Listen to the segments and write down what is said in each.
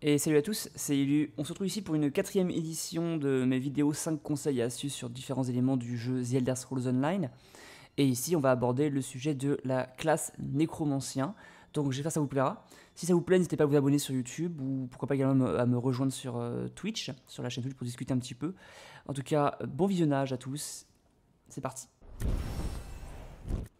Et salut à tous, c'est Ilu. On se retrouve ici pour une quatrième édition de mes vidéos 5 conseils et astuces sur différents éléments du jeu The Elder Scrolls Online. Et ici, on va aborder le sujet de la classe nécromancien. Donc j'espère que ça vous plaira. Si ça vous plaît, n'hésitez pas à vous abonner sur YouTube ou pourquoi pas également à me rejoindre sur euh, Twitch, sur la chaîne Twitch pour discuter un petit peu. En tout cas, bon visionnage à tous. C'est parti.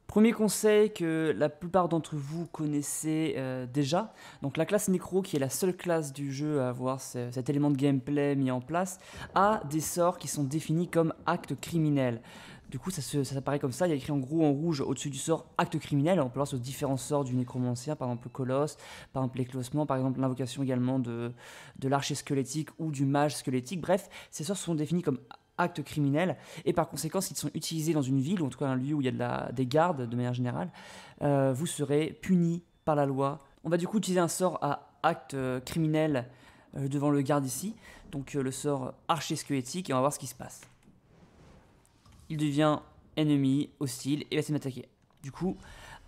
Premier conseil que la plupart d'entre vous connaissez euh, déjà, donc la classe nécro, qui est la seule classe du jeu à avoir cet élément de gameplay mis en place, a des sorts qui sont définis comme actes criminels. Du coup, ça, se, apparaît comme ça, il y a écrit en gros en rouge au-dessus du sort acte criminel, on peut voir sur différents sorts du nécromancien, par exemple le colosse, par exemple l'éclosement, par exemple l'invocation également de, de l'archer squelettique ou du mage squelettique, bref, ces sorts sont définis comme acte criminels, et par conséquent, s'ils sont utilisés dans une ville, ou en tout cas un lieu où il y a de la, des gardes de manière générale, euh, vous serez puni par la loi. On va du coup utiliser un sort à acte euh, criminel euh, devant le garde ici, donc le sort archi-squelettique et on va voir ce qui se passe. Il devient ennemi, hostile, et va essayer m'attaquer. Du coup,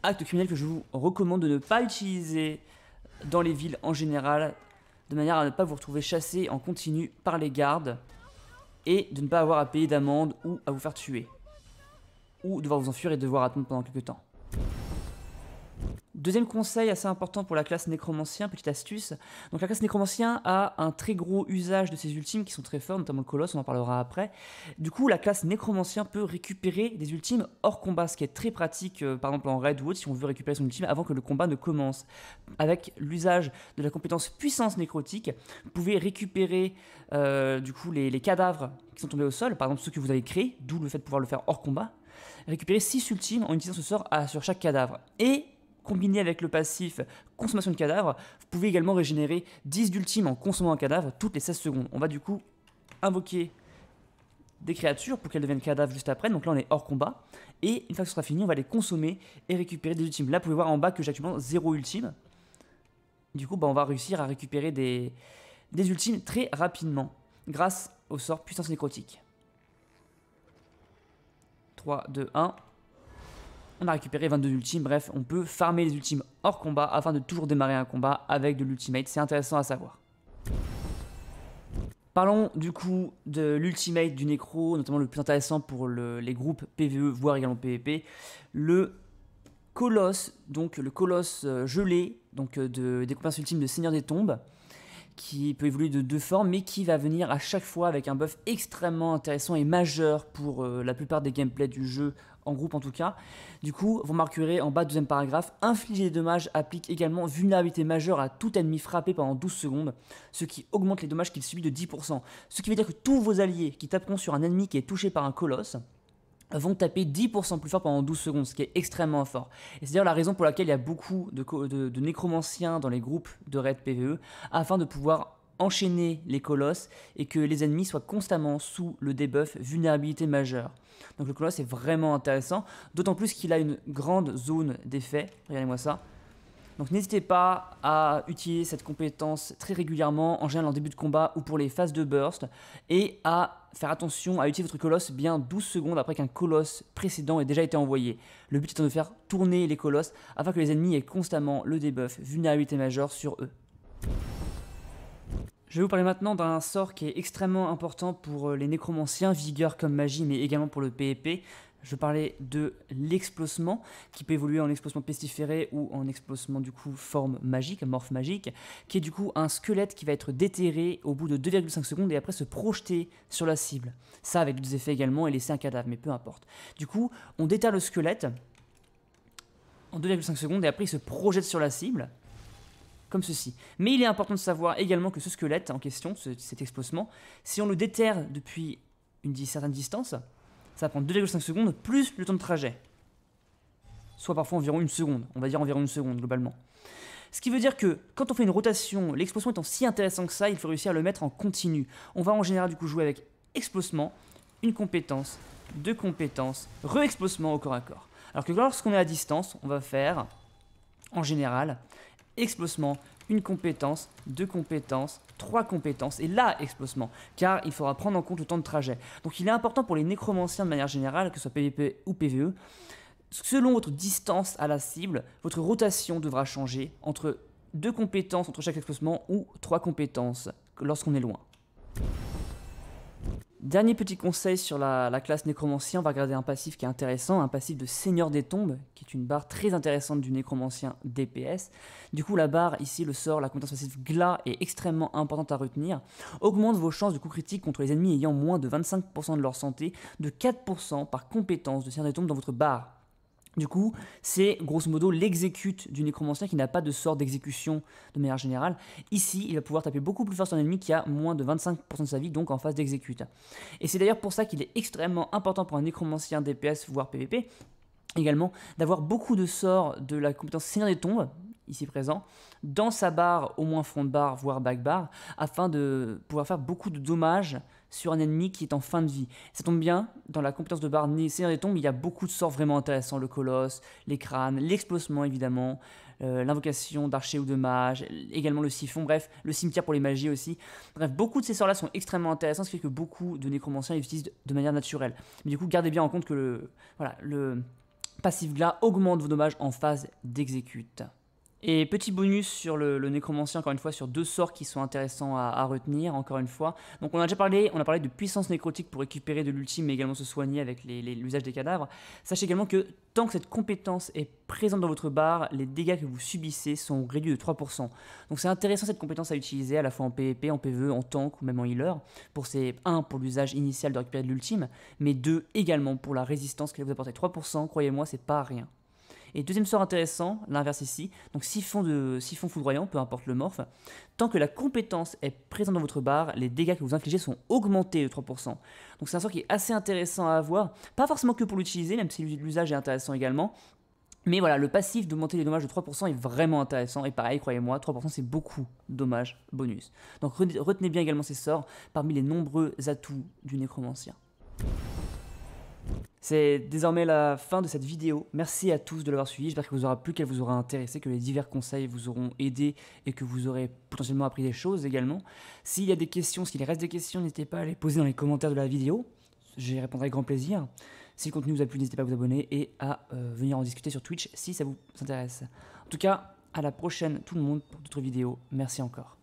acte criminel que je vous recommande de ne pas utiliser dans les villes en général, de manière à ne pas vous retrouver chassé en continu par les gardes et de ne pas avoir à payer d'amende ou à vous faire tuer, ou devoir vous enfuir et devoir attendre pendant quelques temps. Deuxième conseil assez important pour la classe nécromancien, petite astuce. Donc la classe nécromancien a un très gros usage de ses ultimes qui sont très forts, notamment le colosse, on en parlera après. Du coup, la classe nécromancien peut récupérer des ultimes hors combat, ce qui est très pratique, euh, par exemple en Redwood, si on veut récupérer son ultime avant que le combat ne commence. Avec l'usage de la compétence puissance nécrotique, vous pouvez récupérer euh, du coup les, cadavres qui sont tombés au sol, par exemple ceux que vous avez créés, d'où le fait de pouvoir le faire hors combat, récupérer 6 ultimes en utilisant ce sort sur chaque cadavre. Et combiné avec le passif consommation de cadavre, vous pouvez également régénérer 10 ultimes en consommant un cadavre toutes les 16 secondes. On va du coup invoquer des créatures pour qu'elles deviennent cadavres juste après, donc là on est hors combat, et une fois que ce sera fini, on va les consommer et récupérer des ultimes. Là vous pouvez voir en bas que j'ai actuellement 0 ultime, du coup bah, on va réussir à récupérer des, des ultimes très rapidement, grâce au sort puissance nécrotique. 3, 2, 1 on a récupéré 22 ultimes, bref, on peut farmer les ultimes hors combat afin de toujours démarrer un combat avec de l'ultimate, c'est intéressant à savoir. Parlons du coup de l'ultimate du Nécro, notamment le plus intéressant pour les groupes PvE, voire également PvP, le Colosse, donc le Colosse euh, gelé, donc euh, de, des compétences ultimes de Seigneur des Tombes, qui peut évoluer de deux formes, mais qui va venir à chaque fois avec un buff extrêmement intéressant et majeur pour euh, la plupart des gameplays du jeu en groupe en tout cas. Du coup, vous marquerez en bas deuxième paragraphe, infliger des dommages applique également vulnérabilité majeure à tout ennemi frappé pendant 12 secondes, ce qui augmente les dommages qu'il subit de 10%. Ce qui veut dire que tous vos alliés qui taperont sur un ennemi qui est touché par un colosse, vont taper 10% plus fort pendant 12 secondes, ce qui est extrêmement fort. Et c'est d'ailleurs la raison pour laquelle il y a beaucoup de, de nécromanciens dans les groupes de raid PvE, afin de pouvoir enchaîner les colosses et que les ennemis soient constamment sous le debuff vulnérabilité majeure. Donc le colosse est vraiment intéressant, d'autant plus qu'il a une grande zone d'effet. Regardez-moi ça. Donc n'hésitez pas à utiliser cette compétence très régulièrement, en général en début de combat ou pour les phases de burst, et à faire attention à utiliser votre colosse bien 12 secondes après qu'un colosse précédent ait déjà été envoyé. Le but étant de faire tourner les colosses afin que les ennemis aient constamment le debuff vulnérabilité majeure sur eux. Je vais vous parler maintenant d'un sort qui est extrêmement important pour euh, les nécromanciens, vigueur comme magie, mais également pour le PEP. Je parlais de l'explosement, qui peut évoluer en explosement pestiféré ou en explosement du coup forme magique, morphe magique, qui est du coup un squelette qui va être déterré au bout de 2,5 secondes et après se projeter sur la cible. Ça avec des effets également et laisser un cadavre, mais peu importe. Du coup, on déterre le squelette en 2,5 secondes et après il se projette sur la cible comme ceci. Mais il est important de savoir également que ce squelette en question, cet explosement, si on le déterre depuis une certaine distance, ça prend 2,5 secondes plus le temps de trajet. Soit parfois environ une seconde, on va dire environ une seconde globalement. Ce qui veut dire que quand on fait une rotation, l'explosion étant si intéressant que ça, il faut réussir à le mettre en continu. On va en général du coup jouer avec explosement, une compétence, deux compétences, re-explosement au corps à corps. Alors que lorsqu'on est à distance, on va faire en général explosement, une compétence, deux compétences, trois compétences et là explosement, car il faudra prendre en compte le temps de trajet. Donc il est important pour les nécromanciens de manière générale, que ce soit PVP ou PVE, selon votre distance à la cible, votre rotation devra changer entre deux compétences entre chaque explosement ou trois compétences lorsqu'on est loin. Dernier petit conseil sur la, classe nécromancien, on va regarder un passif qui est intéressant, un passif de Seigneur des Tombes, qui est une barre très intéressante du nécromancien DPS. Du coup, la barre, ici, le sort, la compétence passive GLA est extrêmement importante à retenir. Augmente vos chances de coup critique contre les ennemis ayant moins de 25% de leur santé de 4% par compétence de Seigneur des Tombes dans votre barre. Du coup, c'est grosso modo l'exécute du nécromancien qui n'a pas de sort d'exécution de manière générale. Ici, il va pouvoir taper beaucoup plus fort son ennemi qui a moins de 25% de sa vie, donc en phase d'exécute. Et c'est d'ailleurs pour ça qu'il est extrêmement important pour un nécromancien DPS, voire PVP, également, d'avoir beaucoup de sorts de la compétence Seigneur des Tombes, ici présent, dans sa barre, au moins front de barre, voire back bar, afin de pouvoir faire beaucoup de dommages sur un ennemi qui est en fin de vie. Ça tombe bien, dans la compétence de barre Seigneur des Tombes, il y a beaucoup de sorts vraiment intéressants, le colosse, les crânes, l'explosement évidemment, euh, l'invocation d'archer ou de mage, également le siphon, bref, le cimetière pour les magies aussi. Bref, beaucoup de ces sorts-là sont extrêmement intéressants, ce qui fait que beaucoup de nécromanciens les utilisent de manière naturelle. Mais du coup, gardez bien en compte que le, voilà, le passif glas augmente vos dommages en phase d'exécute. Et petit bonus sur le, le nécromancien, encore une fois, sur deux sorts qui sont intéressants à, retenir, encore une fois. Donc on a déjà parlé, on a parlé de puissance nécrotique pour récupérer de l'ultime, mais également se soigner avec l'usage des cadavres. Sachez également que tant que cette compétence est présente dans votre barre, les dégâts que vous subissez sont réduits de 3%. Donc c'est intéressant cette compétence à utiliser à la fois en PvP, en PvE, en tank ou même en healer, pour ces 1 pour l'usage initial de récupérer de l'ultime, mais 2 également pour la résistance qu'elle vous apporte. 3%, croyez-moi, c'est pas rien. Et deuxième sort intéressant, l'inverse ici, donc siphon, de, siphon foudroyant, peu importe le morph. Tant que la compétence est présente dans votre barre, les dégâts que vous infligez sont augmentés de 3%. Donc c'est un sort qui est assez intéressant à avoir, pas forcément que pour l'utiliser, même si l'usage est intéressant également. Mais voilà, le passif d'augmenter les dommages de 3% est vraiment intéressant. Et pareil, croyez-moi, 3% c'est beaucoup dommages bonus. Donc retenez bien également ces sorts parmi les nombreux atouts du nécromancien. C'est désormais la fin de cette vidéo. Merci à tous de l'avoir suivi. J'espère qu'elle vous aura plu, qu'elle vous aura intéressé, que les divers conseils vous auront aidé et que vous aurez potentiellement appris des choses également. S'il y a des questions, s'il reste des questions, n'hésitez pas à les poser dans les commentaires de la vidéo. J'y répondrai avec grand plaisir. Si le contenu vous a plu, n'hésitez pas à vous abonner et à euh, venir en discuter sur Twitch si ça vous intéresse. En tout cas, à la prochaine tout le monde pour d'autres vidéos. Merci encore.